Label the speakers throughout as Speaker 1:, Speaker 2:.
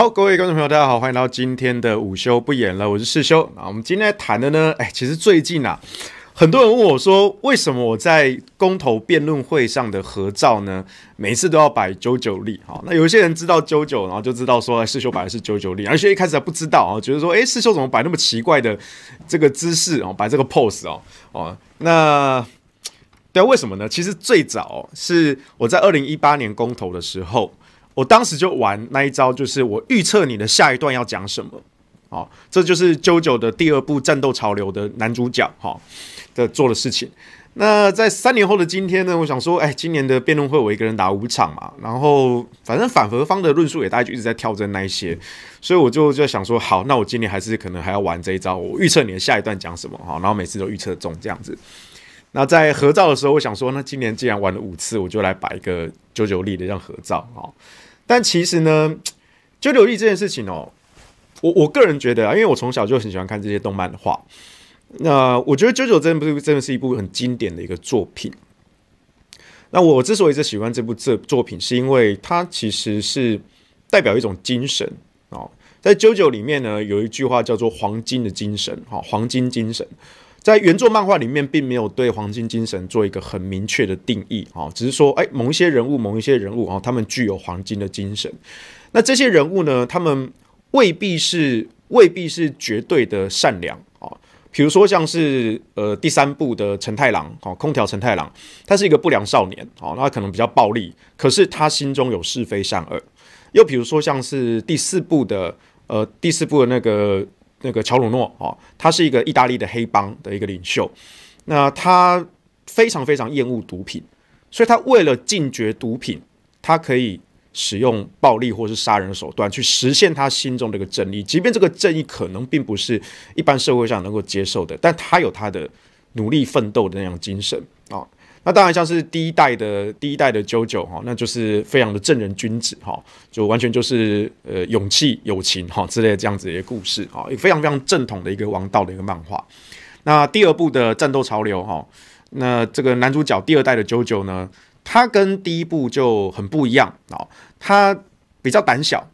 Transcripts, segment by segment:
Speaker 1: 好，各位观众朋友，大家好，欢迎来到今天的午休。不演了，我是世修。那我们今天谈的呢？哎，其实最近啊，很多人问我说，为什么我在公投辩论会上的合照呢，每次都要摆九九立？好，那有一些人知道九九，然后就知道说，世修摆的是九九立。而且一开始还不知道啊，觉得说，哎，世修怎么摆那么奇怪的这个姿势哦，摆这个 pose 哦，哦，那对为什么呢？其实最早是我在二零一八年公投的时候。我当时就玩那一招，就是我预测你的下一段要讲什么，哦，这就是啾啾的第二部战斗潮流的男主角，哈，的做的事情。那在三年后的今天呢，我想说，哎，今年的辩论会我一个人打五场嘛，然后反正反核方的论述也大家就一直在跳针那一些，所以我就就在想说，好，那我今年还是可能还要玩这一招，我预测你的下一段讲什么，哈，然后每次都预测中这样子。那在合照的时候，我想说，那今年既然玩了五次，我就来摆一个九九立的这样合照，哈。但其实呢，九流艺这件事情哦，我我个人觉得啊，因为我从小就很喜欢看这些动漫的画，那我觉得《九九》真不是真的是一部很经典的一个作品。那我之所以是喜欢这部作作品，是因为它其实是代表一种精神哦。在《九九》里面呢，有一句话叫做“黄金的精神”哈，“黄金精神”。在原作漫画里面，并没有对黄金精神做一个很明确的定义啊，只是说，哎，某一些人物，某一些人物啊，他们具有黄金的精神。那这些人物呢，他们未必是，未必是绝对的善良啊。比如说，像是呃第三部的陈太郎，哈，空调陈太郎，他是一个不良少年，哦，那他可能比较暴力，可是他心中有是非善恶。又比如说，像是第四部的，呃，第四部的那个。那个乔鲁诺哦，他是一个意大利的黑帮的一个领袖，那他非常非常厌恶毒品，所以他为了禁绝毒品，他可以使用暴力或是杀人手段去实现他心中的一个正义，即便这个正义可能并不是一般社会上能够接受的，但他有他的努力奋斗的那样精神啊。那当然像是第一代的第一代的 JoJo 哈，那就是非常的正人君子哈，就完全就是呃勇气友情哈之类这样子一个故事哈，也非常非常正统的一个王道的一个漫画。那第二部的战斗潮流哈，那这个男主角第二代的 JoJo 呢，他跟第一部就很不一样哦，他比较胆小，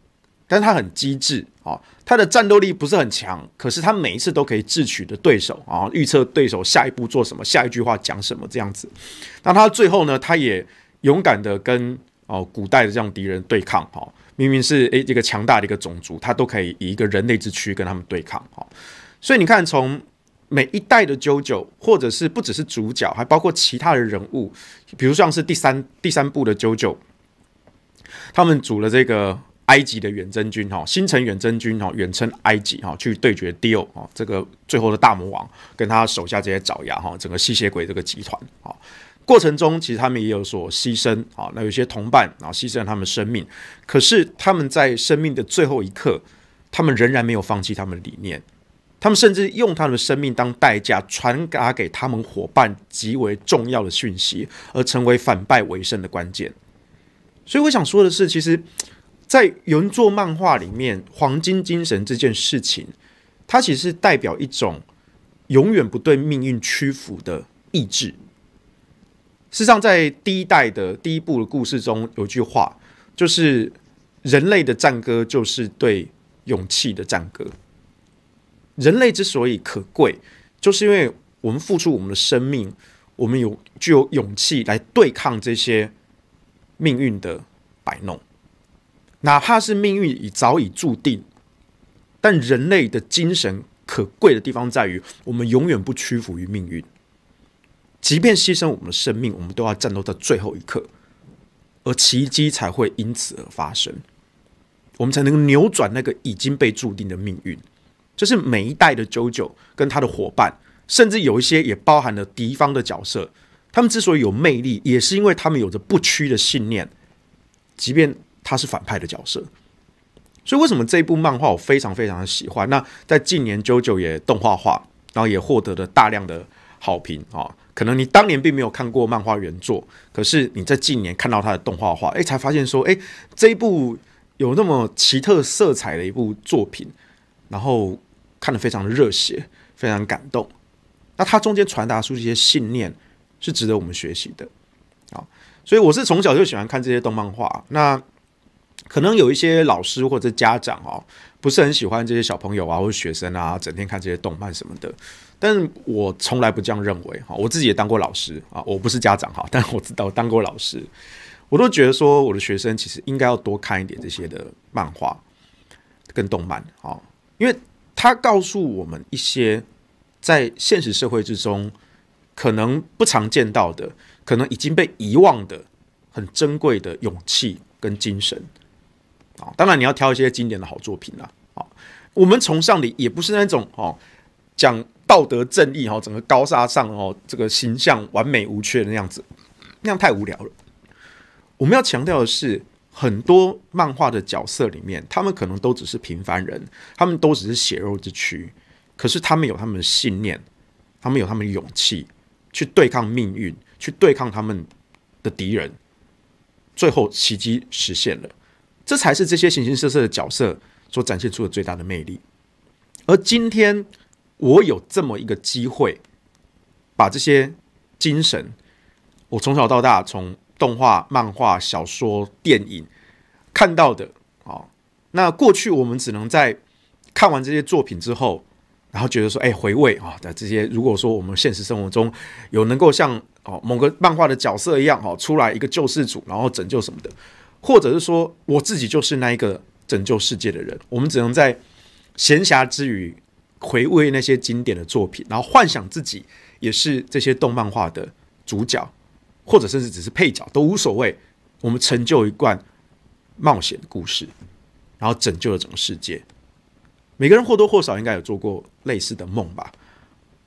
Speaker 1: 但是他很机智。啊，他的战斗力不是很强，可是他每一次都可以智取的对手啊，预测对手下一步做什么，下一句话讲什么这样子。那他最后呢，他也勇敢的跟哦古代的这样敌人对抗。哈，明明是诶一个强大的一个种族，他都可以以一个人类之躯跟他们对抗。哈，所以你看，从每一代的九九，或者是不只是主角，还包括其他的人物，比如像是第三第三部的九九，他们组了这个。埃及的远征军，哈，新城远征军，哈，远征埃及，哈，去对决迪奥，哈，这个最后的大魔王跟他手下这些爪牙，哈，整个吸血鬼这个集团，哈，过程中其实他们也有所牺牲，哈，那有些同伴啊牺牲了他们生命，可是他们在生命的最后一刻，他们仍然没有放弃他们的理念，他们甚至用他们的生命当代价，传达给他们伙伴极为重要的讯息，而成为反败为胜的关键。所以我想说的是，其实。在原作漫画里面，“黄金精神”这件事情，它其实是代表一种永远不对命运屈服的意志。事实上，在第一代的第一部的故事中，有一句话，就是“人类的战歌就是对勇气的战歌”。人类之所以可贵，就是因为我们付出我们的生命，我们有具有勇气来对抗这些命运的摆弄。哪怕是命运已早已注定，但人类的精神可贵的地方在于，我们永远不屈服于命运。即便牺牲我们的生命，我们都要战斗到最后一刻，而奇迹才会因此而发生，我们才能扭转那个已经被注定的命运。就是每一代的九九跟他的伙伴，甚至有一些也包含了敌方的角色。他们之所以有魅力，也是因为他们有着不屈的信念，即便。他是反派的角色，所以为什么这一部漫画我非常非常的喜欢？那在近年，九九也动画化，然后也获得了大量的好评啊。可能你当年并没有看过漫画原作，可是你在近年看到他的动画化，哎，才发现说，哎，这一部有那么奇特色彩的一部作品，然后看得非常的热血，非常感动。那它中间传达出一些信念是值得我们学习的啊。所以我是从小就喜欢看这些动漫画，那。可能有一些老师或者家长哦，不是很喜欢这些小朋友啊或者学生啊，整天看这些动漫什么的。但是我从来不这样认为哈，我自己也当过老师啊，我不是家长哈，但我知道当过老师，我都觉得说我的学生其实应该要多看一点这些的漫画跟动漫啊，因为他告诉我们一些在现实社会之中可能不常见到的，可能已经被遗忘的很珍贵的勇气跟精神。啊，当然你要挑一些经典的好作品啦。好，我们崇尚的也不是那种哦，讲道德正义哈，整个高大上哦，这个形象完美无缺的样子，那样太无聊了。我们要强调的是，很多漫画的角色里面，他们可能都只是平凡人，他们都只是血肉之躯，可是他们有他们的信念，他们有他们的勇气，去对抗命运，去对抗他们的敌人，最后奇迹实现了。这才是这些形形色色的角色所展现出的最大的魅力。而今天，我有这么一个机会，把这些精神，我从小到大从动画、漫画、小说、电影看到的啊，那过去我们只能在看完这些作品之后，然后觉得说，哎，回味啊的这些。如果说我们现实生活中有能够像哦某个漫画的角色一样哦出来一个救世主，然后拯救什么的。或者是说，我自己就是那一个拯救世界的人。我们只能在闲暇之余回味那些经典的作品，然后幻想自己也是这些动漫画的主角，或者甚至只是配角都无所谓。我们成就一段冒险的故事，然后拯救了整个世界。每个人或多或少应该有做过类似的梦吧。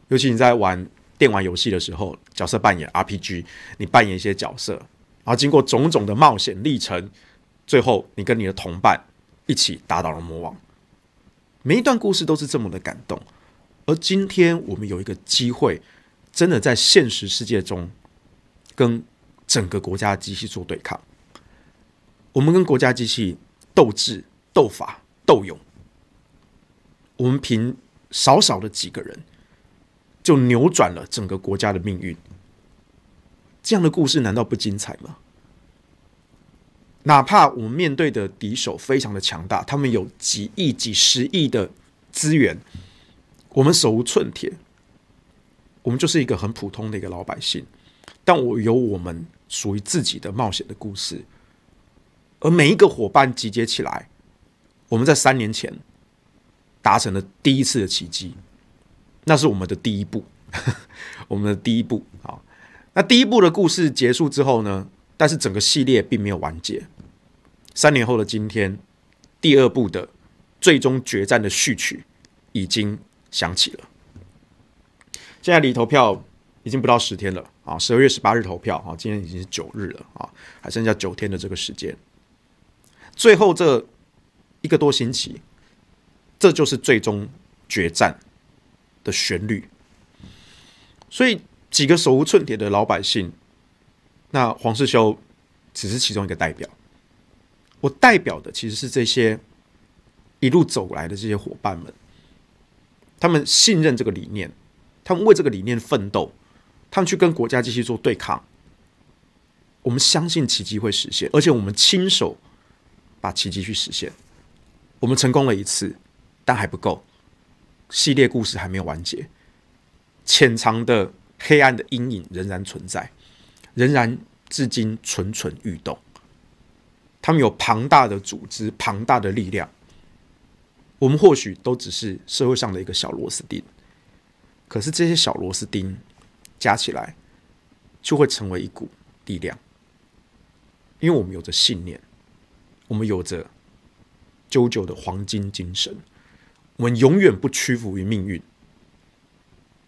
Speaker 1: 尤其你在玩电玩游戏的时候，角色扮演 RPG，你扮演一些角色。而经过种种的冒险历程，最后你跟你的同伴一起打倒了魔王。每一段故事都是这么的感动。而今天我们有一个机会，真的在现实世界中跟整个国家机器做对抗。我们跟国家机器斗智、斗法、斗勇，我们凭少少的几个人就扭转了整个国家的命运。这样的故事难道不精彩吗？哪怕我们面对的敌手非常的强大，他们有几亿、几十亿的资源，我们手无寸铁，我们就是一个很普通的一个老百姓。但我有我们属于自己的冒险的故事，而每一个伙伴集结起来，我们在三年前达成了第一次的奇迹，那是我们的第一步，我们的第一步啊！那第一部的故事结束之后呢？但是整个系列并没有完结。三年后的今天，第二部的最终决战的序曲已经响起了。现在离投票已经不到十天了啊！十二月十八日投票啊，今天已经是九日了啊，还剩下九天的这个时间。最后这一个多星期，这就是最终决战的旋律。所以。几个手无寸铁的老百姓，那黄世修只是其中一个代表。我代表的其实是这些一路走来的这些伙伴们，他们信任这个理念，他们为这个理念奋斗，他们去跟国家继续做对抗。我们相信奇迹会实现，而且我们亲手把奇迹去实现。我们成功了一次，但还不够，系列故事还没有完结，潜藏的。黑暗的阴影仍然存在，仍然至今蠢蠢欲动。他们有庞大的组织，庞大的力量。我们或许都只是社会上的一个小螺丝钉，可是这些小螺丝钉加起来就会成为一股力量。因为我们有着信念，我们有着久久的黄金精神，我们永远不屈服于命运。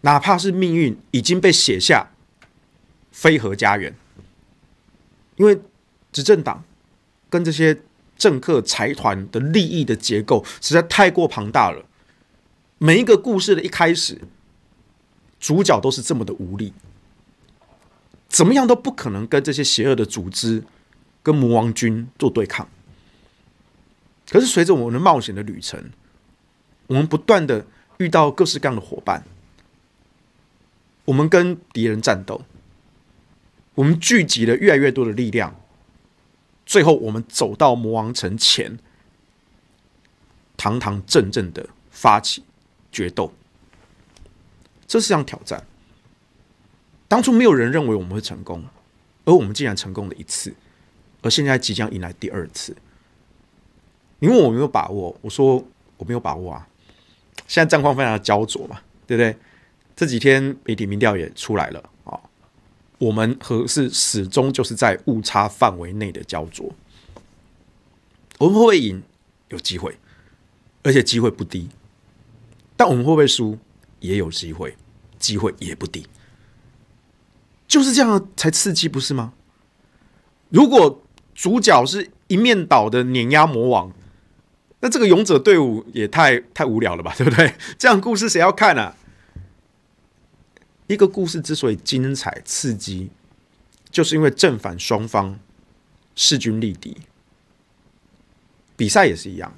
Speaker 1: 哪怕是命运已经被写下，飞和家园。因为执政党跟这些政客财团的利益的结构实在太过庞大了。每一个故事的一开始，主角都是这么的无力，怎么样都不可能跟这些邪恶的组织、跟魔王军做对抗。可是随着我们冒险的旅程，我们不断的遇到各式各样的伙伴。我们跟敌人战斗，我们聚集了越来越多的力量，最后我们走到魔王城前，堂堂正正的发起决斗。这是项挑战，当初没有人认为我们会成功，而我们竟然成功了一次，而现在即将迎来第二次。你问我有没有把握？我说我没有把握啊，现在战况非常焦灼嘛，对不对？这几天媒体民调也出来了啊，我们和是始终就是在误差范围内的焦灼。我们会不会赢？有机会，而且机会不低。但我们会不会输？也有机会，机会也不低。就是这样才刺激，不是吗？如果主角是一面倒的碾压魔王，那这个勇者队伍也太太无聊了吧，对不对？这样故事谁要看啊？一个故事之所以精彩刺激，就是因为正反双方势均力敌。比赛也是一样，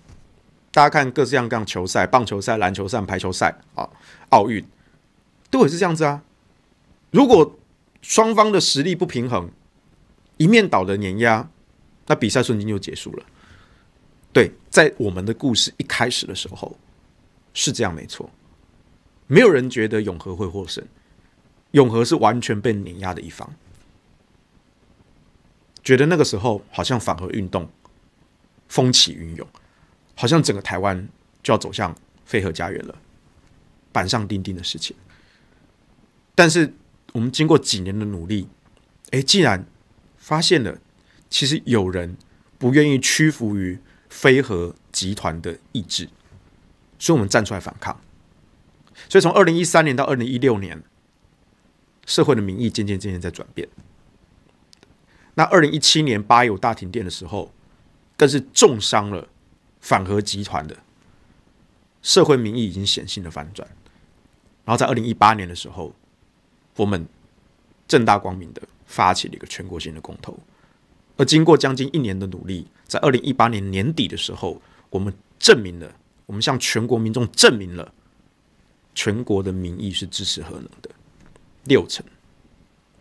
Speaker 1: 大家看各式各样球赛、棒球赛、篮球赛、排球赛啊，奥运，都会是这样子啊。如果双方的实力不平衡，一面倒的碾压，那比赛瞬间就结束了。对，在我们的故事一开始的时候是这样，没错，没有人觉得永和会获胜。永和是完全被碾压的一方，觉得那个时候好像反核运动风起云涌，好像整个台湾就要走向废核家园了，板上钉钉的事情。但是我们经过几年的努力，哎，竟然发现了，其实有人不愿意屈服于非核集团的意志，所以我们站出来反抗。所以从二零一三年到二零一六年。社会的民意渐渐渐渐在转变。那二零一七年八友大停电的时候，更是重伤了反核集团的。社会民意已经显性的反转。然后在二零一八年的时候，我们正大光明的发起了一个全国性的公投。而经过将近一年的努力，在二零一八年年底的时候，我们证明了，我们向全国民众证明了，全国的民意是支持核能的。六成，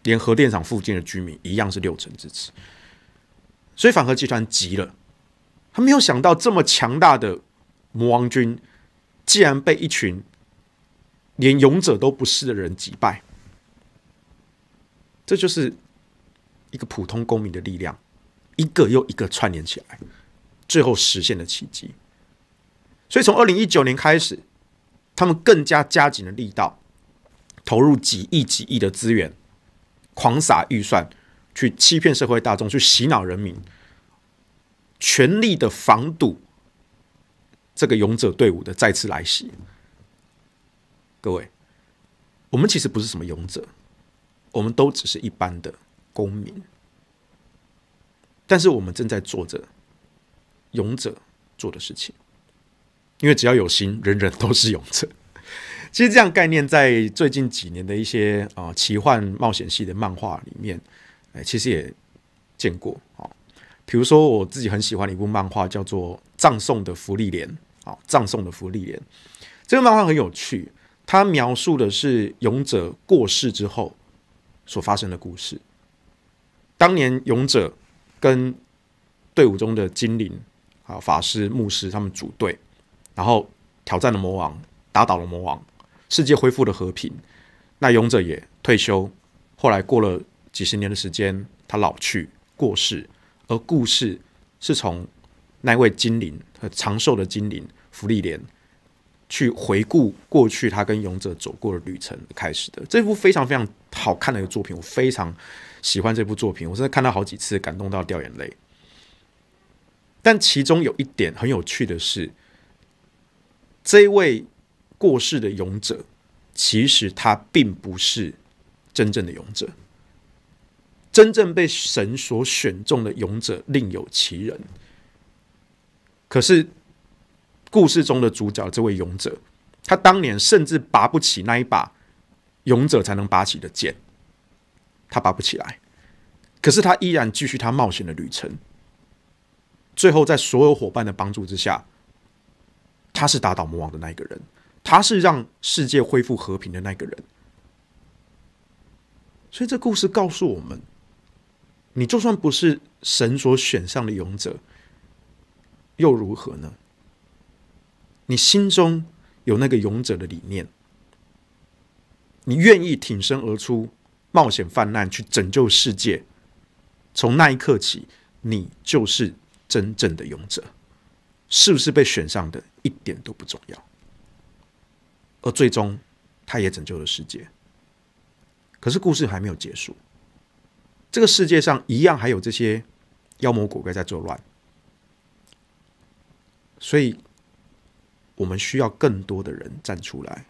Speaker 1: 连核电厂附近的居民一样是六成支持，所以反核集团急了，他没有想到这么强大的魔王军，竟然被一群连勇者都不是的人击败。这就是一个普通公民的力量，一个又一个串联起来，最后实现的奇迹。所以从二零一九年开始，他们更加加紧了力道。投入几亿几亿的资源，狂撒预算，去欺骗社会大众，去洗脑人民，全力的防堵这个勇者队伍的再次来袭。各位，我们其实不是什么勇者，我们都只是一般的公民，但是我们正在做着勇者做的事情，因为只要有心，人人都是勇者。其实这样概念在最近几年的一些啊奇幻冒险系的漫画里面，哎，其实也见过啊。比如说我自己很喜欢的一部漫画，叫做《葬送的芙莉莲》啊，《葬送的芙莉莲》这个漫画很有趣，它描述的是勇者过世之后所发生的故事。当年勇者跟队伍中的精灵啊、法师、牧师他们组队，然后挑战了魔王，打倒了魔王。世界恢复了和平，那勇者也退休。后来过了几十年的时间，他老去过世，而故事是从那位精灵和长寿的精灵福利莲去回顾过去他跟勇者走过的旅程开始的。这部非常非常好看的一个作品，我非常喜欢这部作品，我真的看到好几次感动到掉眼泪。但其中有一点很有趣的是，这位。过世的勇者，其实他并不是真正的勇者。真正被神所选中的勇者另有其人。可是，故事中的主角这位勇者，他当年甚至拔不起那一把勇者才能拔起的剑，他拔不起来。可是他依然继续他冒险的旅程。最后，在所有伙伴的帮助之下，他是打倒魔王的那一个人。他是让世界恢复和平的那个人，所以这故事告诉我们：你就算不是神所选上的勇者，又如何呢？你心中有那个勇者的理念，你愿意挺身而出、冒险泛滥去拯救世界，从那一刻起，你就是真正的勇者。是不是被选上的，一点都不重要。而最终，他也拯救了世界。可是故事还没有结束，这个世界上一样还有这些妖魔鬼怪在作乱，所以我们需要更多的人站出来，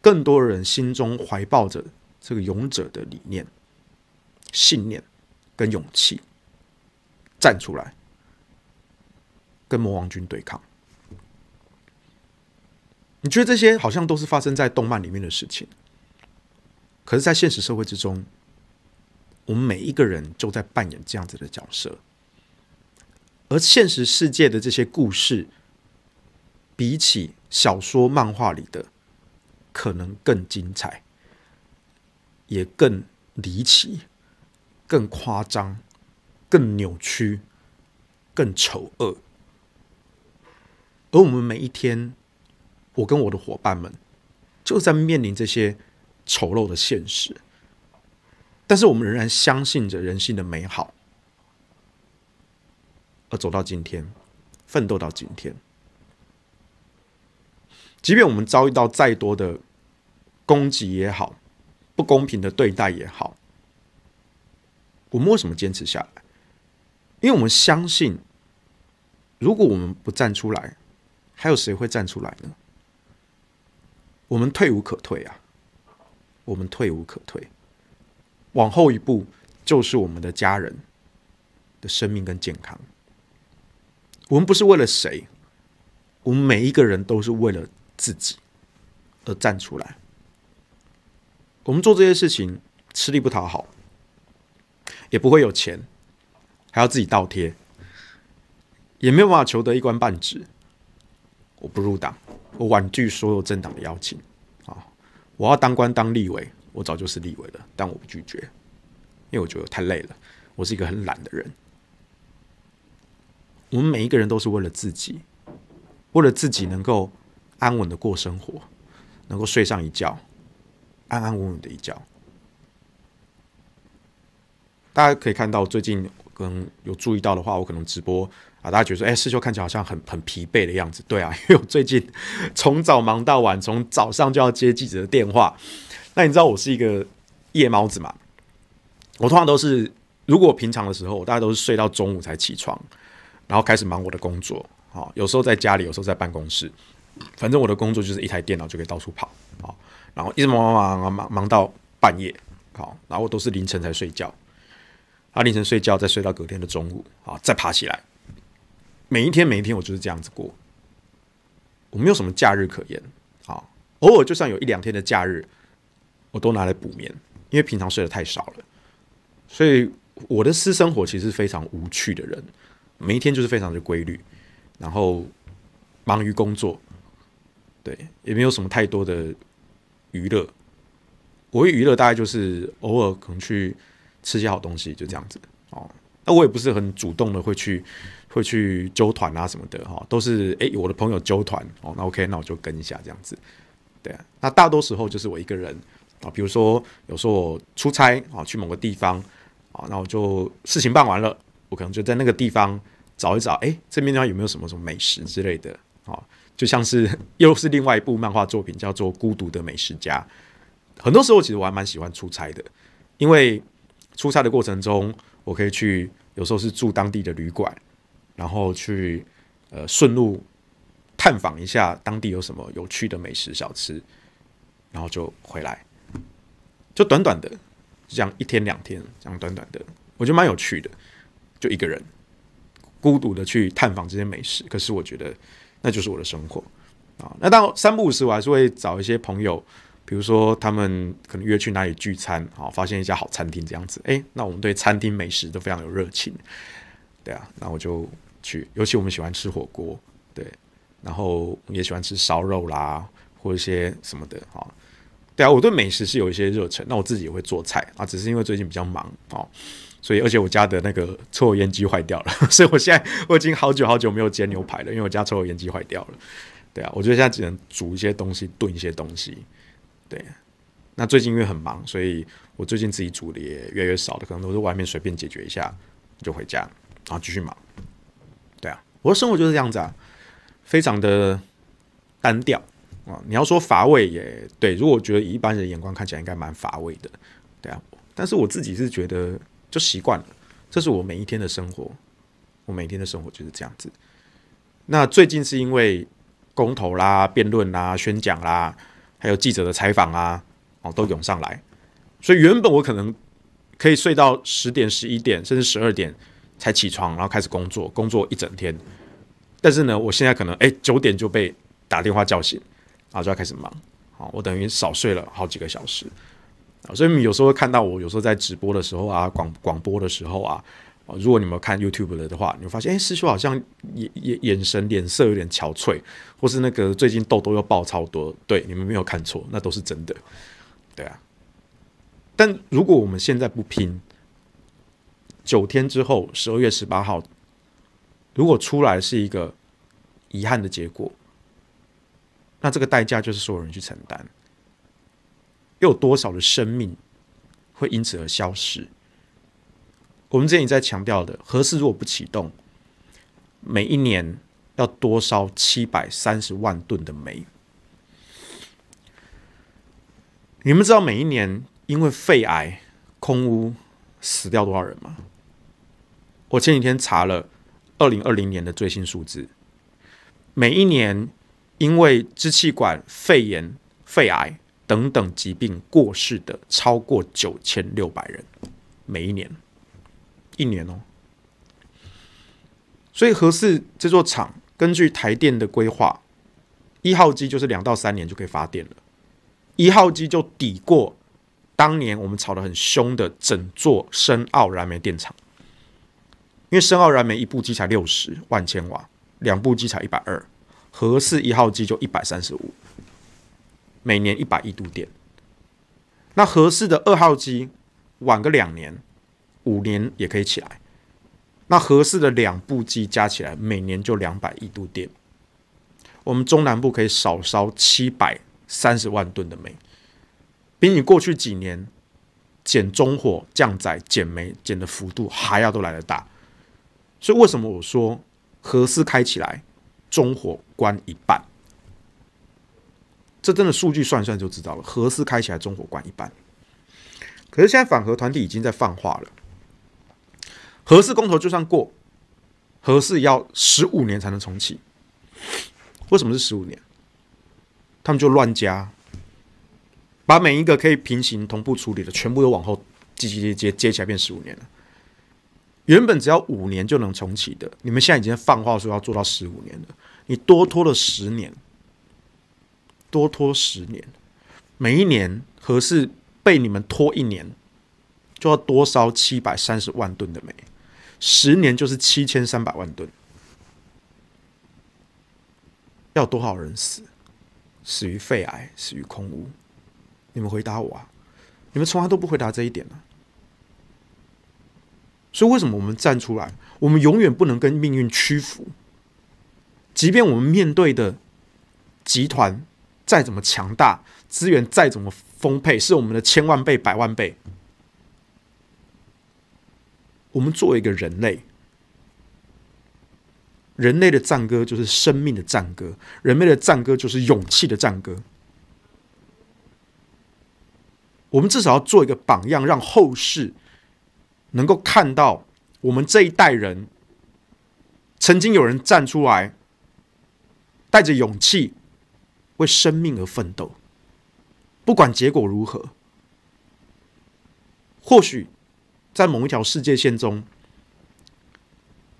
Speaker 1: 更多人心中怀抱着这个勇者的理念、信念跟勇气，站出来跟魔王军对抗。你觉得这些好像都是发生在动漫里面的事情，可是，在现实社会之中，我们每一个人就在扮演这样子的角色，而现实世界的这些故事，比起小说、漫画里的，可能更精彩，也更离奇、更夸张、更扭曲、更丑恶，而我们每一天。我跟我的伙伴们，就在面临这些丑陋的现实，但是我们仍然相信着人性的美好，而走到今天，奋斗到今天。即便我们遭遇到再多的攻击也好，不公平的对待也好，我们为什么坚持下来？因为我们相信，如果我们不站出来，还有谁会站出来呢？我们退无可退啊！我们退无可退，往后一步就是我们的家人的生命跟健康。我们不是为了谁，我们每一个人都是为了自己而站出来。我们做这些事情吃力不讨好，也不会有钱，还要自己倒贴，也没有办法求得一官半职。我不入党。我婉拒所有政党的邀请，啊！我要当官当立委，我早就是立委了，但我不拒绝，因为我觉得太累了，我是一个很懒的人。我们每一个人都是为了自己，为了自己能够安稳的过生活，能够睡上一觉，安安稳稳的一觉。大家可以看到，最近可能有注意到的话，我可能直播。啊！大家觉得说，哎，师兄看起来好像很很疲惫的样子。对啊，因为我最近从早忙到晚，从早上就要接记者的电话。那你知道我是一个夜猫子嘛？我通常都是，如果平常的时候，我大家都是睡到中午才起床，然后开始忙我的工作。好，有时候在家里，有时候在办公室，反正我的工作就是一台电脑就可以到处跑。好，然后一直忙忙忙忙忙忙到半夜。好，然后我都是凌晨才睡觉。啊，凌晨睡觉，再睡到隔天的中午。啊，再爬起来。每一天，每一天我就是这样子过，我没有什么假日可言。啊，偶尔就算有一两天的假日，我都拿来补眠，因为平常睡得太少了。所以我的私生活其实是非常无趣的人，每一天就是非常的规律，然后忙于工作，对，也没有什么太多的娱乐。我一娱乐大概就是偶尔可能去吃些好东西，就这样子哦。那我也不是很主动的会去，会去揪团啊什么的哈，都是哎我的朋友揪团哦，那 OK，那我就跟一下这样子，对啊。那大多时候就是我一个人啊，比如说有时候我出差啊，去某个地方啊，那我就事情办完了，我可能就在那个地方找一找，哎，这边地方有没有什么什么美食之类的啊，就像是 又是另外一部漫画作品叫做《孤独的美食家》，很多时候其实我还蛮喜欢出差的，因为出差的过程中。我可以去，有时候是住当地的旅馆，然后去呃顺路探访一下当地有什么有趣的美食小吃，然后就回来，就短短的，这样一天两天，这样短短的，我觉得蛮有趣的。就一个人孤独的去探访这些美食，可是我觉得那就是我的生活啊。那当然三不五时我还是会找一些朋友。比如说，他们可能约去哪里聚餐好发现一家好餐厅这样子，诶，那我们对餐厅美食都非常有热情，对啊，那我就去。尤其我们喜欢吃火锅，对，然后也喜欢吃烧肉啦，或一些什么的，好，对啊，我对美食是有一些热忱。那我自己也会做菜啊，只是因为最近比较忙，哦，所以而且我家的那个抽油烟机坏掉了，所以我现在我已经好久好久没有煎牛排了，因为我家抽油烟机坏掉了。对啊，我觉得现在只能煮一些东西，炖一些东西。对，那最近因为很忙，所以我最近自己煮的也越来越少了，可能都是外面随便解决一下就回家，然后继续忙。对啊，我的生活就是这样子啊，非常的单调啊。你要说乏味也对，如果觉得以一般人的眼光看，起来应该蛮乏味的。对啊，但是我自己是觉得就习惯了，这是我每一天的生活。我每天的生活就是这样子。那最近是因为公投啦、辩论啦、宣讲啦。还有记者的采访啊，哦，都涌上来，所以原本我可能可以睡到十点、十一点，甚至十二点才起床，然后开始工作，工作一整天。但是呢，我现在可能哎九点就被打电话叫醒，然后就要开始忙，啊，我等于少睡了好几个小时所以你有时候会看到我有时候在直播的时候啊，广广播的时候啊。如果你们看 YouTube 的话，你会发现，哎，师兄好像眼眼眼神、脸色有点憔悴，或是那个最近痘痘又爆超多。对，你们没有看错，那都是真的。对啊，但如果我们现在不拼，九天之后十二月十八号，如果出来是一个遗憾的结果，那这个代价就是所有人去承担。又有多少的生命会因此而消失？我们之前也在强调的，核四如果不启动，每一年要多烧七百三十万吨的煤。你们知道每一年因为肺癌、空污死掉多少人吗？我前几天查了二零二零年的最新数字，每一年因为支气管肺炎、肺癌等等疾病过世的超过九千六百人，每一年。一年哦，所以合适这座厂根据台电的规划，一号机就是两到三年就可以发电了，一号机就抵过当年我们炒得很凶的整座深澳燃煤电厂，因为深澳燃煤一部机才六十万千瓦，两部机才一百二，合适一号机就一百三十五，每年一百亿度电。那合适的二号机晚个两年。五年也可以起来，那合适的两部机加起来，每年就两百亿度电，我们中南部可以少烧七百三十万吨的煤，比你过去几年减中火降载减煤减的幅度还要都来得大，所以为什么我说合适开起来，中火关一半，这真的数据算算就知道了。合适开起来，中火关一半，可是现在反核团体已经在泛化了。合适公投就算过，核也要十五年才能重启。为什么是十五年？他们就乱加，把每一个可以平行同步处理的全部都往后接接接接起来，变十五年了。原本只要五年就能重启的，你们现在已经放话说要做到十五年了。你多拖了十年，多拖十年，每一年合适被你们拖一年，就要多烧七百三十万吨的煤。十年就是七千三百万吨，要多少人死？死于肺癌，死于空污？你们回答我啊！你们从来都不回答这一点呢。所以，为什么我们站出来？我们永远不能跟命运屈服。即便我们面对的集团再怎么强大，资源再怎么丰沛，是我们的千万倍、百万倍。我们作为一个人类，人类的赞歌就是生命的赞歌，人类的赞歌就是勇气的赞歌。我们至少要做一个榜样，让后世能够看到我们这一代人曾经有人站出来，带着勇气为生命而奋斗，不管结果如何，或许。在某一条世界线中，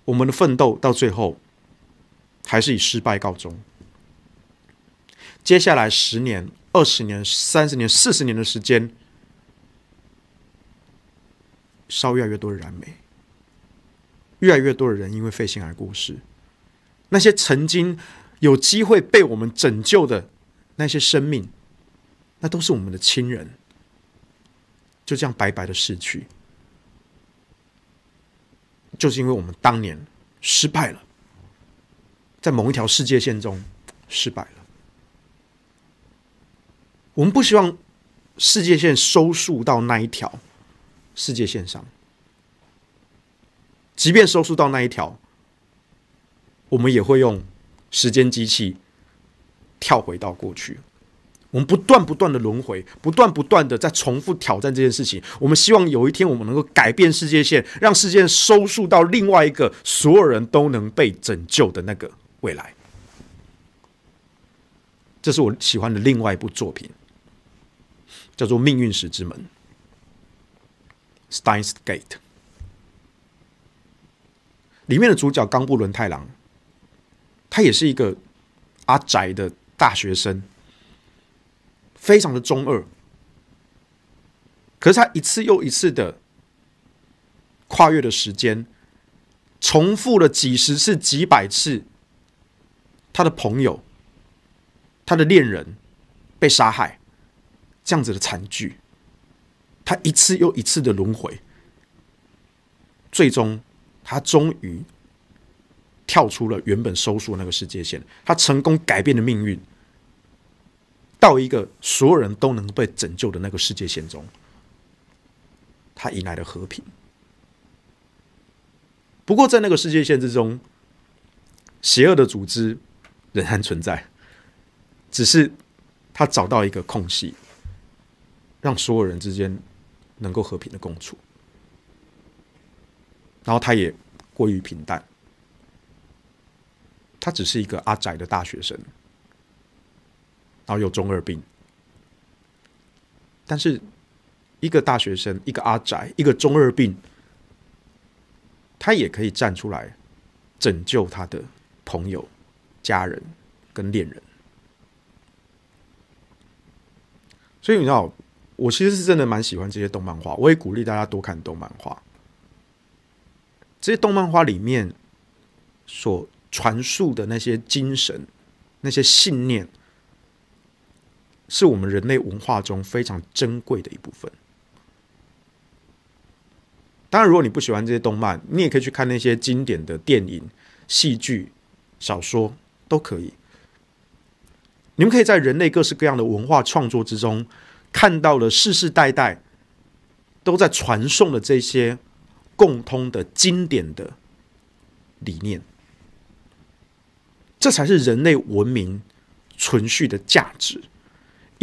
Speaker 1: 我们的奋斗到最后还是以失败告终。接下来十年、二十年、三十年、四十年的时间，烧越来越多的燃煤，越来越多的人因为肺心癌过世。那些曾经有机会被我们拯救的那些生命，那都是我们的亲人，就这样白白的逝去。就是因为我们当年失败了，在某一条世界线中失败了。我们不希望世界线收束到那一条世界线上，即便收束到那一条，我们也会用时间机器跳回到过去。我们不断不断的轮回，不断不断的在重复挑战这件事情。我们希望有一天，我们能够改变世界线，让世界收束到另外一个所有人都能被拯救的那个未来。这是我喜欢的另外一部作品，叫做《命运石之门》（Steins Gate）。里面的主角冈布伦太郎，他也是一个阿宅的大学生。非常的中二，可是他一次又一次的跨越的时间，重复了几十次、几百次，他的朋友、他的恋人被杀害，这样子的惨剧，他一次又一次的轮回，最终他终于跳出了原本收缩那个世界线，他成功改变了命运。到一个所有人都能被拯救的那个世界线中，他迎来了和平。不过，在那个世界线之中，邪恶的组织仍然存在，只是他找到一个空隙，让所有人之间能够和平的共处。然后，他也过于平淡，他只是一个阿宅的大学生。然后有中二病，但是一个大学生，一个阿宅，一个中二病，他也可以站出来拯救他的朋友、家人跟恋人。所以你知道，我其实是真的蛮喜欢这些动漫画，我也鼓励大家多看动漫画。这些动漫画里面所传述的那些精神、那些信念。是我们人类文化中非常珍贵的一部分。当然，如果你不喜欢这些动漫，你也可以去看那些经典的电影、戏剧、小说，都可以。你们可以在人类各式各样的文化创作之中，看到了世世代代都在传颂的这些共通的经典的理念，这才是人类文明存续的价值。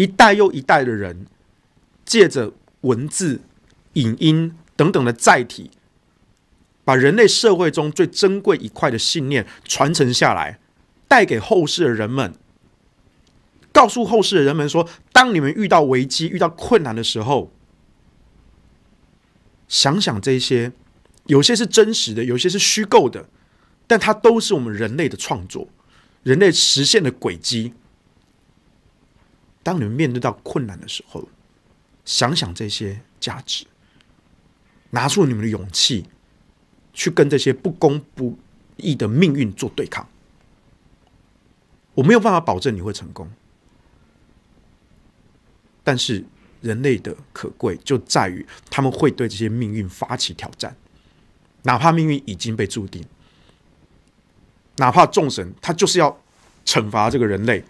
Speaker 1: 一代又一代的人，借着文字、影音等等的载体，把人类社会中最珍贵一块的信念传承下来，带给后世的人们，告诉后世的人们说：当你们遇到危机、遇到困难的时候，想想这些，有些是真实的，有些是虚构的，但它都是我们人类的创作，人类实现的轨迹。当你们面对到困难的时候，想想这些价值，拿出你们的勇气，去跟这些不公不义的命运做对抗。我没有办法保证你会成功，但是人类的可贵就在于他们会对这些命运发起挑战，哪怕命运已经被注定，哪怕众神他就是要惩罚这个人类，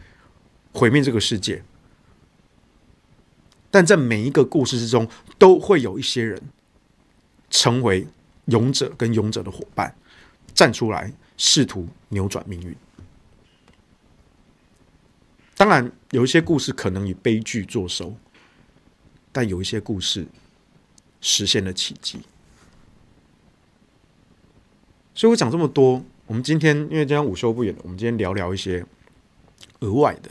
Speaker 1: 毁灭这个世界。但在每一个故事之中，都会有一些人成为勇者跟勇者的伙伴，站出来试图扭转命运。当然，有一些故事可能以悲剧作收，但有一些故事实现了奇迹。所以我讲这么多，我们今天因为今天午休不远，我们今天聊聊一些额外的。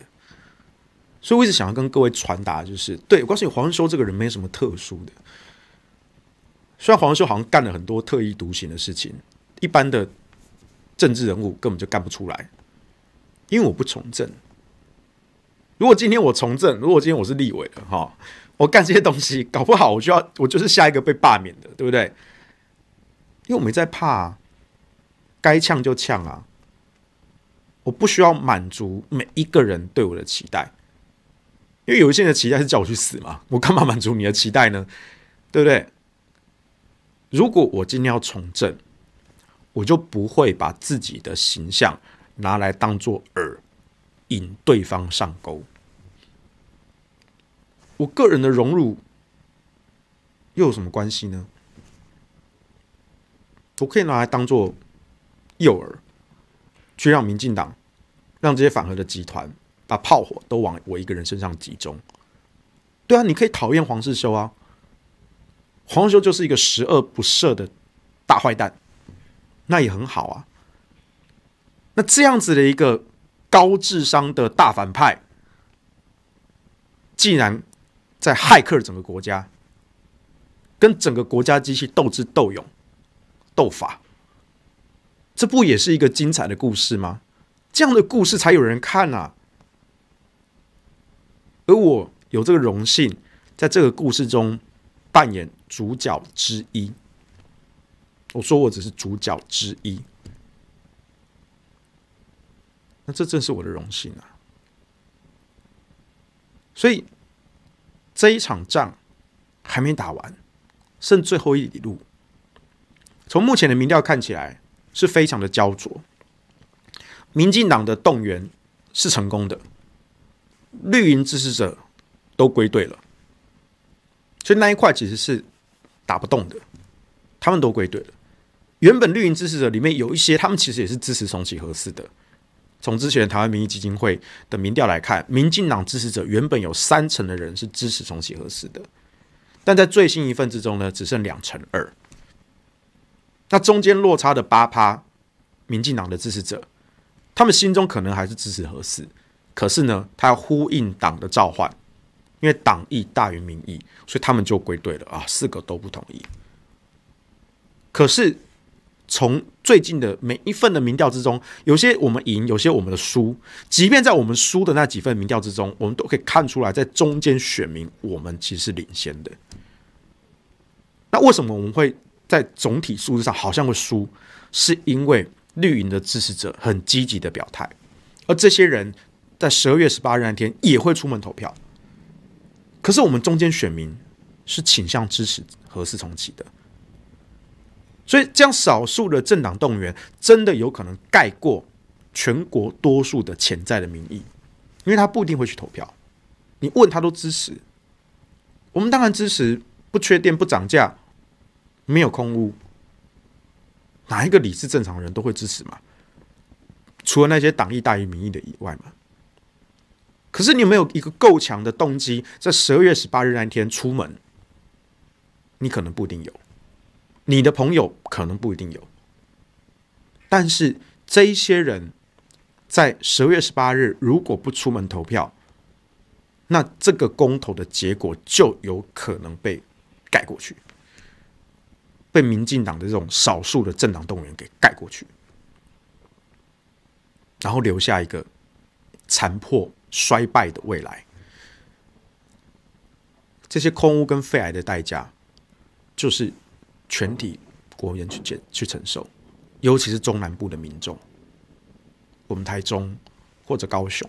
Speaker 1: 所以我一直想要跟各位传达，就是对我告诉你，黄仁修这个人没什么特殊的。虽然黄仁修好像干了很多特异独行的事情，一般的政治人物根本就干不出来。因为我不从政。如果今天我从政，如果今天我是立委的哈，我干这些东西，搞不好我就要我就是下一个被罢免的，对不对？因为我没在怕，该呛就呛啊！我不需要满足每一个人对我的期待。因为有一些人的期待是叫我去死嘛，我干嘛满足你的期待呢？对不对？如果我今天要从政，我就不会把自己的形象拿来当做饵引对方上钩。我个人的荣辱又有什么关系呢？我可以拿来当做诱饵，去让民进党、让这些反核的集团。把炮火都往我一个人身上集中，对啊，你可以讨厌黄世修啊，黄世修就是一个十恶不赦的大坏蛋，那也很好啊。那这样子的一个高智商的大反派，竟然在骇客整个国家，跟整个国家机器斗智斗勇、斗法，这不也是一个精彩的故事吗？这样的故事才有人看呐。而我有这个荣幸，在这个故事中扮演主角之一。我说我只是主角之一，那这正是我的荣幸啊！所以这一场仗还没打完，剩最后一里路。从目前的民调看起来，是非常的焦灼。民进党的动员是成功的。绿营支持者都归队了，所以那一块其实是打不动的。他们都归队了。原本绿营支持者里面有一些，他们其实也是支持重启合适的。从之前台湾民意基金会的民调来看，民进党支持者原本有三成的人是支持重启合适的，但在最新一份之中呢，只剩两成二。那中间落差的八趴，民进党的支持者，他们心中可能还是支持合适。可是呢，他要呼应党的召唤，因为党意大于民意，所以他们就归队了啊！四个都不同意。可是从最近的每一份的民调之中，有些我们赢，有些我们的输。即便在我们输的那几份民调之中，我们都可以看出来，在中间选民我们其实是领先的。那为什么我们会在总体数字上好像会输？是因为绿营的支持者很积极的表态，而这些人。在十二月十八日那天也会出门投票，可是我们中间选民是倾向支持何四重启的，所以这样少数的政党动员真的有可能盖过全国多数的潜在的民意，因为他不一定会去投票，你问他都支持，我们当然支持不缺电、不涨价、没有空屋，哪一个理智正常人都会支持嘛？除了那些党意大于民意的以外嘛？可是你有没有一个够强的动机，在十二月十八日那天出门，你可能不一定有，你的朋友可能不一定有。但是这一些人，在十二月十八日如果不出门投票，那这个公投的结果就有可能被盖过去，被民进党的这种少数的政党动员给盖过去，然后留下一个残破。衰败的未来，这些空屋跟肺癌的代价，就是全体国人去接去承受，尤其是中南部的民众，我们台中或者高雄，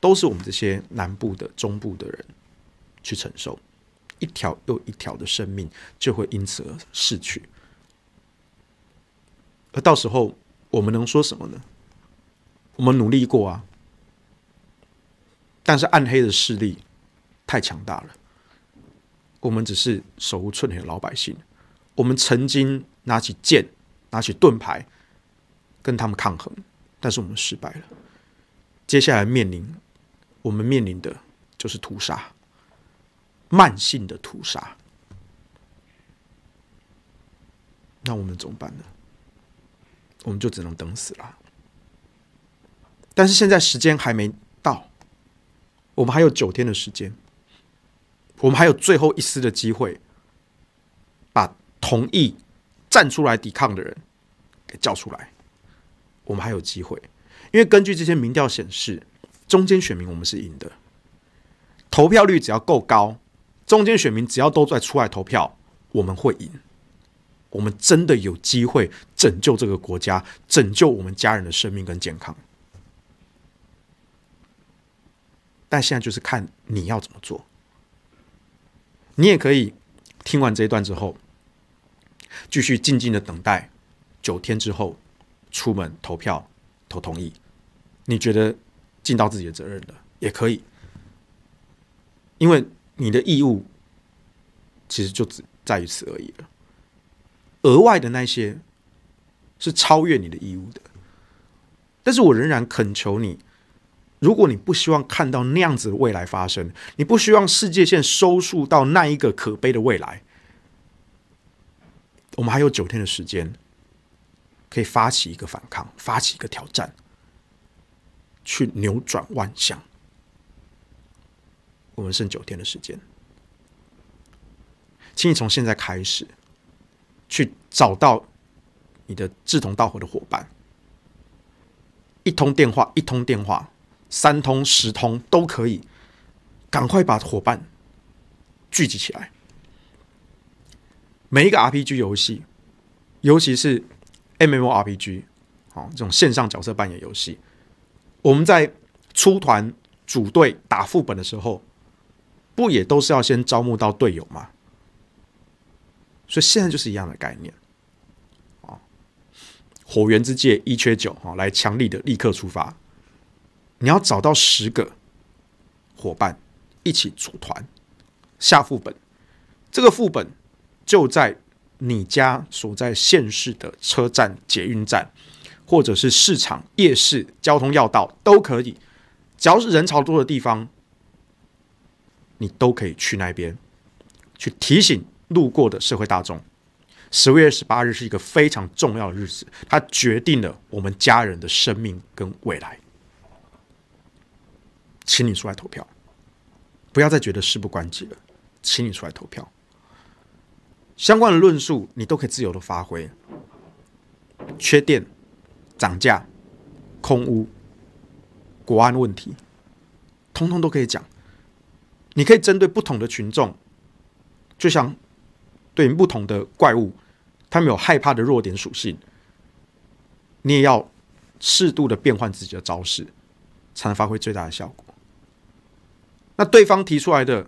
Speaker 1: 都是我们这些南部的中部的人去承受，一条又一条的生命就会因此而逝去，而到时候我们能说什么呢？我们努力过啊。但是暗黑的势力太强大了，我们只是手无寸铁的老百姓。我们曾经拿起剑、拿起盾牌跟他们抗衡，但是我们失败了。接下来面临我们面临的就是屠杀，慢性的屠杀。那我们怎么办呢？我们就只能等死了。但是现在时间还没。我们还有九天的时间，我们还有最后一丝的机会，把同意站出来抵抗的人给叫出来。我们还有机会，因为根据这些民调显示，中间选民我们是赢的，投票率只要够高，中间选民只要都在出来投票，我们会赢。我们真的有机会拯救这个国家，拯救我们家人的生命跟健康。但现在就是看你要怎么做。你也可以听完这一段之后，继续静静的等待九天之后出门投票投同意。你觉得尽到自己的责任了，也可以。因为你的义务其实就只在于此而已了。额外的那些是超越你的义务的。但是我仍然恳求你。如果你不希望看到那样子的未来发生，你不希望世界线收束到那一个可悲的未来，我们还有九天的时间，可以发起一个反抗，发起一个挑战，去扭转万象。我们剩九天的时间，请你从现在开始，去找到你的志同道合的伙伴，一通电话，一通电话。三通十通都可以，赶快把伙伴聚集起来。每一个 RPG 游戏，尤其是 MMORPG，哦，这种线上角色扮演游戏，我们在出团组队打副本的时候，不也都是要先招募到队友吗？所以现在就是一样的概念。啊，火源之界一缺九哈，来强力的立刻出发。你要找到十个伙伴，一起组团下副本。这个副本就在你家所在县市的车站、捷运站，或者是市场、夜市、交通要道都可以，只要是人潮多的地方，你都可以去那边去提醒路过的社会大众。十月二十八日是一个非常重要的日子，它决定了我们家人的生命跟未来。请你出来投票，不要再觉得事不关己了。请你出来投票，相关的论述你都可以自由的发挥。缺电、涨价、空屋、国安问题，通通都可以讲。你可以针对不同的群众，就像对不同的怪物，他们有害怕的弱点属性，你也要适度的变换自己的招式，才能发挥最大的效果。那对方提出来的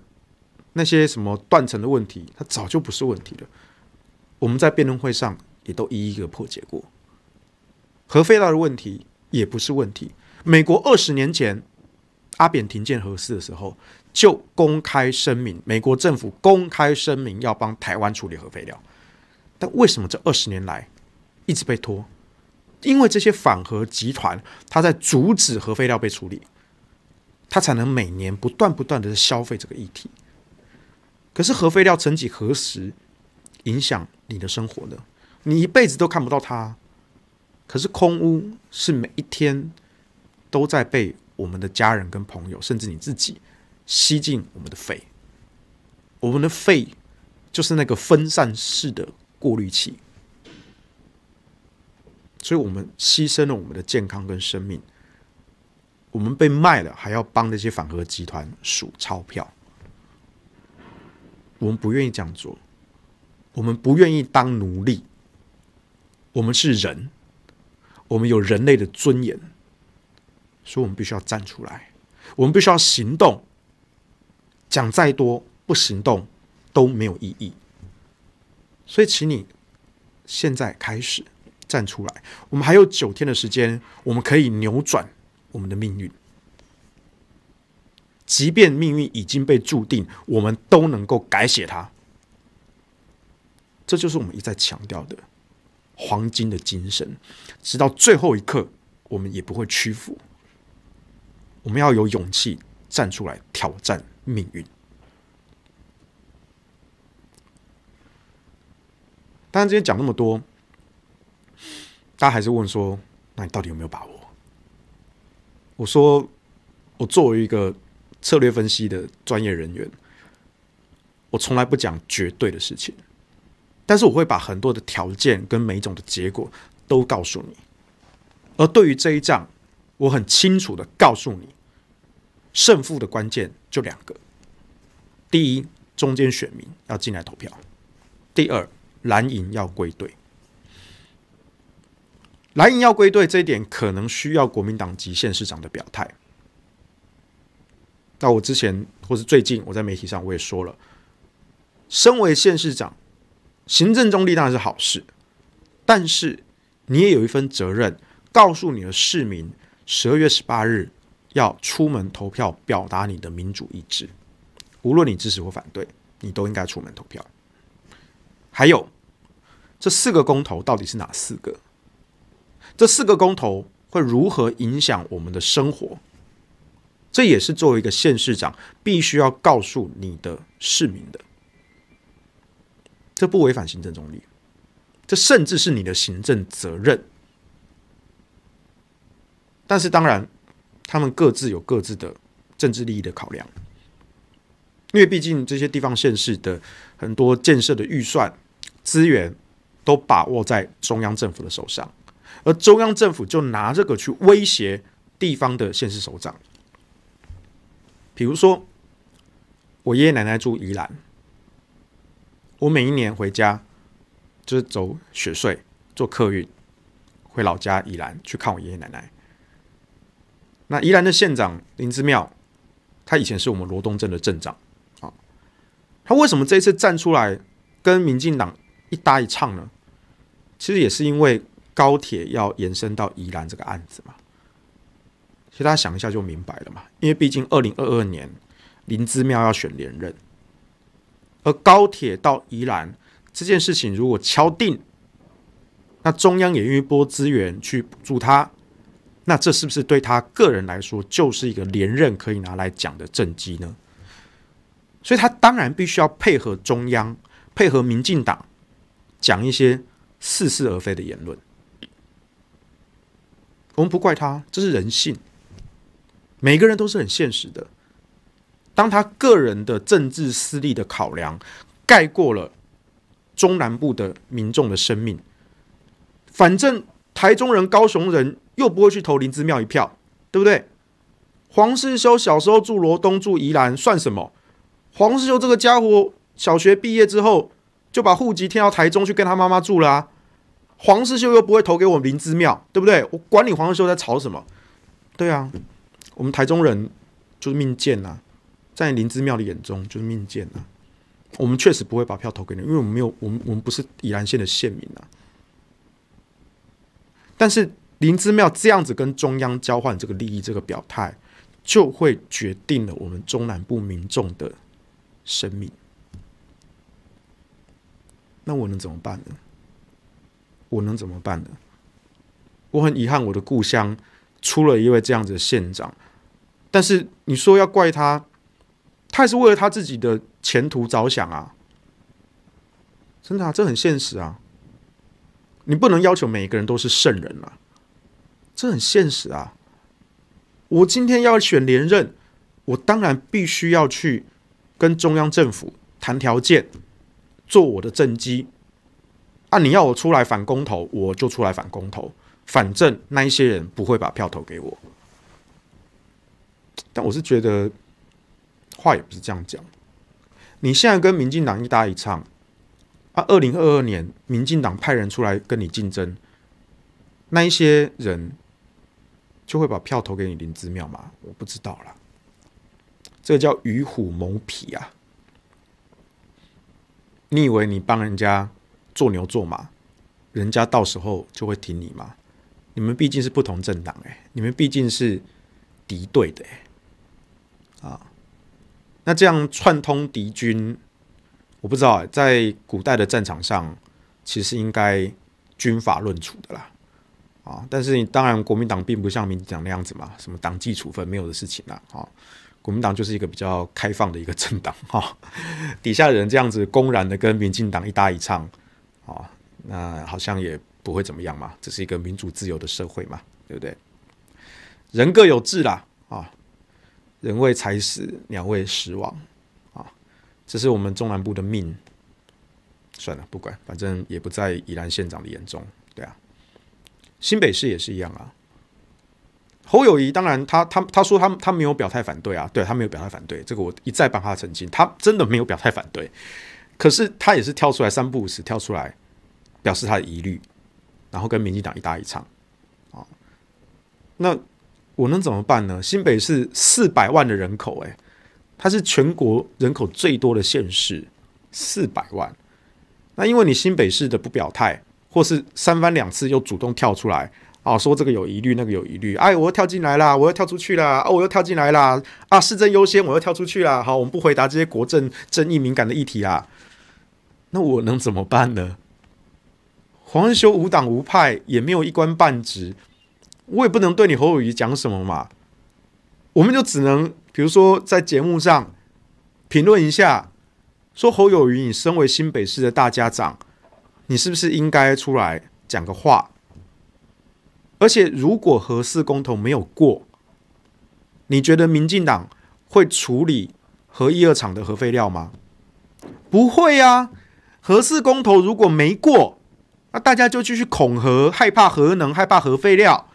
Speaker 1: 那些什么断层的问题，它早就不是问题了。我们在辩论会上也都一一个破解过。核废料的问题也不是问题。美国二十年前阿扁停建核四的时候，就公开声明，美国政府公开声明要帮台湾处理核废料。但为什么这二十年来一直被拖？因为这些反核集团，他在阻止核废料被处理。它才能每年不断不断的消费这个议题。可是核废料曾几何时影响你的生活呢？你一辈子都看不到它。可是空屋是每一天都在被我们的家人、跟朋友，甚至你自己吸进我们的肺。我们的肺就是那个分散式的过滤器，所以我们牺牲了我们的健康跟生命。我们被卖了，还要帮那些反核集团数钞票。我们不愿意这样做，我们不愿意当奴隶。我们是人，我们有人类的尊严，所以我们必须要站出来，我们必须要行动。讲再多不行动都没有意义。所以，请你现在开始站出来。我们还有九天的时间，我们可以扭转。我们的命运，即便命运已经被注定，我们都能够改写它。这就是我们一再强调的黄金的精神。直到最后一刻，我们也不会屈服。我们要有勇气站出来挑战命运。当然，今天讲那么多，大家还是问说：那你到底有没有把握？我说，我作为一个策略分析的专业人员，我从来不讲绝对的事情，但是我会把很多的条件跟每一种的结果都告诉你。而对于这一仗，我很清楚的告诉你，胜负的关键就两个：第一，中间选民要进来投票；第二，蓝营要归队。蓝营要归队这一点，可能需要国民党及县市长的表态。那我之前或是最近，我在媒体上我也说了，身为县市长，行政中立当然是好事，但是你也有一份责任，告诉你的市民，十二月十八日要出门投票，表达你的民主意志。无论你支持或反对，你都应该出门投票。还有，这四个公投到底是哪四个？这四个公投会如何影响我们的生活？这也是作为一个县市长必须要告诉你的市民的。这不违反行政中立，这甚至是你的行政责任。但是，当然，他们各自有各自的政治利益的考量，因为毕竟这些地方县市的很多建设的预算资源都把握在中央政府的手上。而中央政府就拿这个去威胁地方的县市首长，比如说我爷爷奶奶住宜兰，我每一年回家就是走雪穗，做客运回老家宜兰去看我爷爷奶奶。那宜兰的县长林之妙，他以前是我们罗东镇的镇长啊，他为什么这一次站出来跟民进党一搭一唱呢？其实也是因为。高铁要延伸到宜兰这个案子嘛？其实他想一下就明白了嘛，因为毕竟二零二二年林之妙要选连任，而高铁到宜兰这件事情如果敲定，那中央也愿一波资源去补助他，那这是不是对他个人来说就是一个连任可以拿来讲的政绩呢？所以他当然必须要配合中央，配合民进党，讲一些似是而非的言论。我们不怪他，这是人性。每个人都是很现实的。当他个人的政治私利的考量盖过了中南部的民众的生命，反正台中人、高雄人又不会去投林之庙一票，对不对？黄世修小时候住罗东、住宜兰算什么？黄世修这个家伙小学毕业之后就把户籍迁到台中去跟他妈妈住了。黄世秀又不会投给我林之妙，对不对？我管你黄世秀在吵什么，对啊，我们台中人就是命贱呐，在林之妙的眼中就是命贱呐。我们确实不会把票投给你，因为我们没有，我们我们不是宜兰县的县民啊。但是林之妙这样子跟中央交换这个利益，这个表态，就会决定了我们中南部民众的生命。那我能怎么办呢？我能怎么办呢？我很遗憾，我的故乡出了一位这样子的县长，但是你说要怪他，他也是为了他自己的前途着想啊，真的啊，这很现实啊。你不能要求每一个人都是圣人啊，这很现实啊。我今天要选连任，我当然必须要去跟中央政府谈条件，做我的政绩。啊！你要我出来反公投，我就出来反公投。反正那一些人不会把票投给我。但我是觉得，话也不是这样讲。你现在跟民进党一搭一唱，啊，二零二二年民进党派人出来跟你竞争，那一些人就会把票投给你林子妙吗？我不知道啦。这叫与虎谋皮啊！你以为你帮人家？做牛做马，人家到时候就会挺你吗？你们毕竟是不同政党，哎，你们毕竟是敌对的，哎，啊，那这样串通敌军，我不知道，在古代的战场上，其实应该军法论处的啦，啊，但是当然国民党并不像民进党那样子嘛，什么党纪处分没有的事情啦，啊，国民党就是一个比较开放的一个政党，哈，底下人这样子公然的跟民进党一搭一唱。啊，那好像也不会怎么样嘛，这是一个民主自由的社会嘛，对不对？人各有志啦，啊，人为财死，鸟为食亡，啊，这是我们中南部的命。算了，不管，反正也不在宜兰县长的眼中，对啊。新北市也是一样啊。侯友谊当然，他他他说他他没有表态反对啊，对他没有表态反对，这个我一再帮他澄清，他真的没有表态反对。可是他也是跳出来三不五时跳出来表示他的疑虑，然后跟民进党一打一场啊！那我能怎么办呢？新北市四百万的人口，哎，它是全国人口最多的县市，四百万。那因为你新北市的不表态，或是三番两次又主动跳出来啊，说这个有疑虑，那个有疑虑，哎，我要跳进来啦，我要跳出去啦，哦，我又跳进来啦啊，市政优先，我要跳出去啦。好，我们不回答这些国政争议敏感的议题啊。那我能怎么办呢？黄仁修无党无派，也没有一官半职，我也不能对你侯友谊讲什么嘛。我们就只能，比如说在节目上评论一下，说侯友谊，你身为新北市的大家长，你是不是应该出来讲个话？而且，如果核四公投没有过，你觉得民进党会处理核一、二厂的核废料吗？不会啊。核四公投如果没过，那大家就继续恐核，害怕核能，害怕核废料。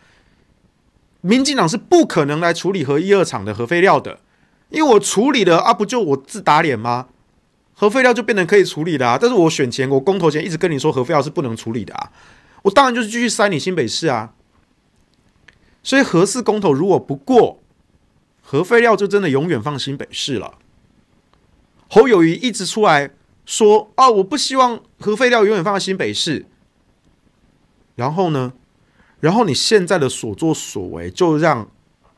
Speaker 1: 民进党是不可能来处理核一、二厂的核废料的，因为我处理了啊，不就我自打脸吗？核废料就变成可以处理的啊，但是我选前，我公投前一直跟你说核废料是不能处理的啊，我当然就是继续塞你新北市啊。所以核四公投如果不过，核废料就真的永远放新北市了。侯友谊一直出来。说啊，我不希望核废料永远放在新北市。然后呢，然后你现在的所作所为，就让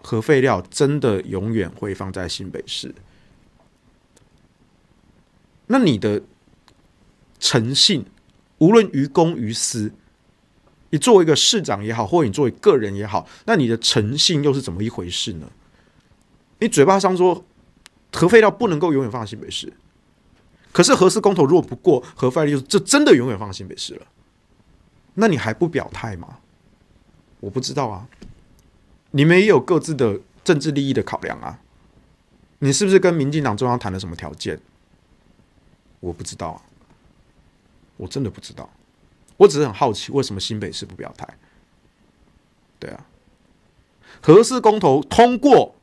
Speaker 1: 核废料真的永远会放在新北市。那你的诚信，无论于公于私，你作为一个市长也好，或者你作为个人也好，那你的诚信又是怎么一回事呢？你嘴巴上说核废料不能够永远放在新北市。可是核四公投果不过核废料，就真的永远放心北市了？那你还不表态吗？我不知道啊，你们也有各自的政治利益的考量啊。你是不是跟民进党中央谈了什么条件？我不知道啊，我真的不知道。我只是很好奇，为什么新北市不表态？对啊，核四公投通过，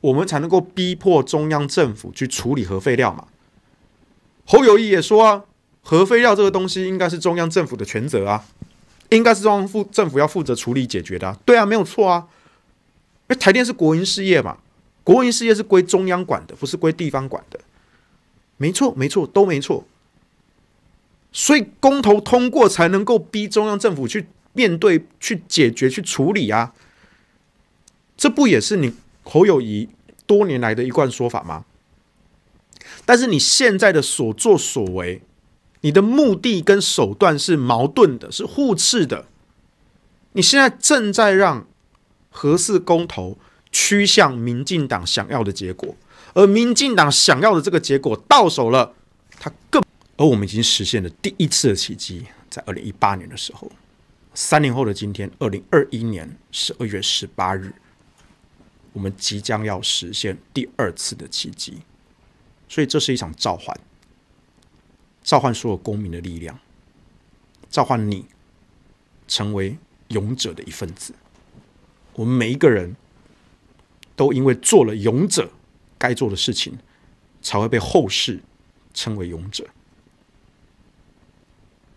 Speaker 1: 我们才能够逼迫中央政府去处理核废料嘛。侯友谊也说啊，核废料这个东西应该是中央政府的全责啊，应该是中央负政府要负责处理解决的。对啊，没有错啊。因为台电是国营事业嘛，国营事业是归中央管的，不是归地方管的。没错，没错，都没错。所以公投通过才能够逼中央政府去面对、去解决、去处理啊。这不也是你侯友谊多年来的一贯说法吗？但是你现在的所作所为，你的目的跟手段是矛盾的，是互斥的。你现在正在让何四公投趋向民进党想要的结果，而民进党想要的这个结果到手了，他更……而我们已经实现了第一次的奇迹，在二零一八年的时候，三年后的今天，二零二一年十二月十八日，我们即将要实现第二次的奇迹。所以，这是一场召唤，召唤所有公民的力量，召唤你成为勇者的一份子。我们每一个人都因为做了勇者该做的事情，才会被后世称为勇者。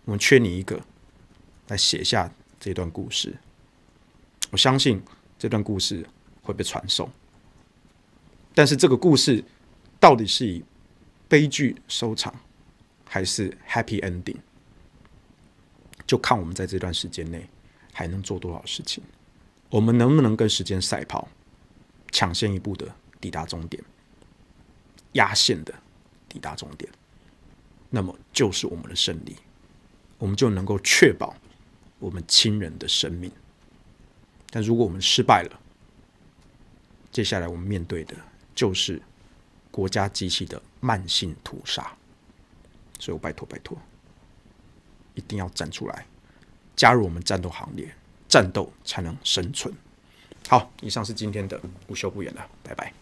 Speaker 1: 我们缺你一个，来写下这段故事。我相信这段故事会被传颂，但是这个故事。到底是以悲剧收场，还是 Happy Ending？就看我们在这段时间内还能做多少事情，我们能不能跟时间赛跑，抢先一步的抵达终点，压线的抵达终点，那么就是我们的胜利，我们就能够确保我们亲人的生命。但如果我们失败了，接下来我们面对的就是。国家机器的慢性屠杀，所以我拜托拜托，一定要站出来，加入我们战斗行列，战斗才能生存。好，以上是今天的午休不言了，拜拜。